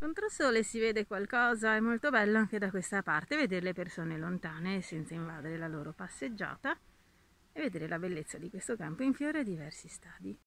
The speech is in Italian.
Controsole si vede qualcosa, è molto bello anche da questa parte vedere le persone lontane senza invadere la loro passeggiata e vedere la bellezza di questo campo in fiore a diversi stadi.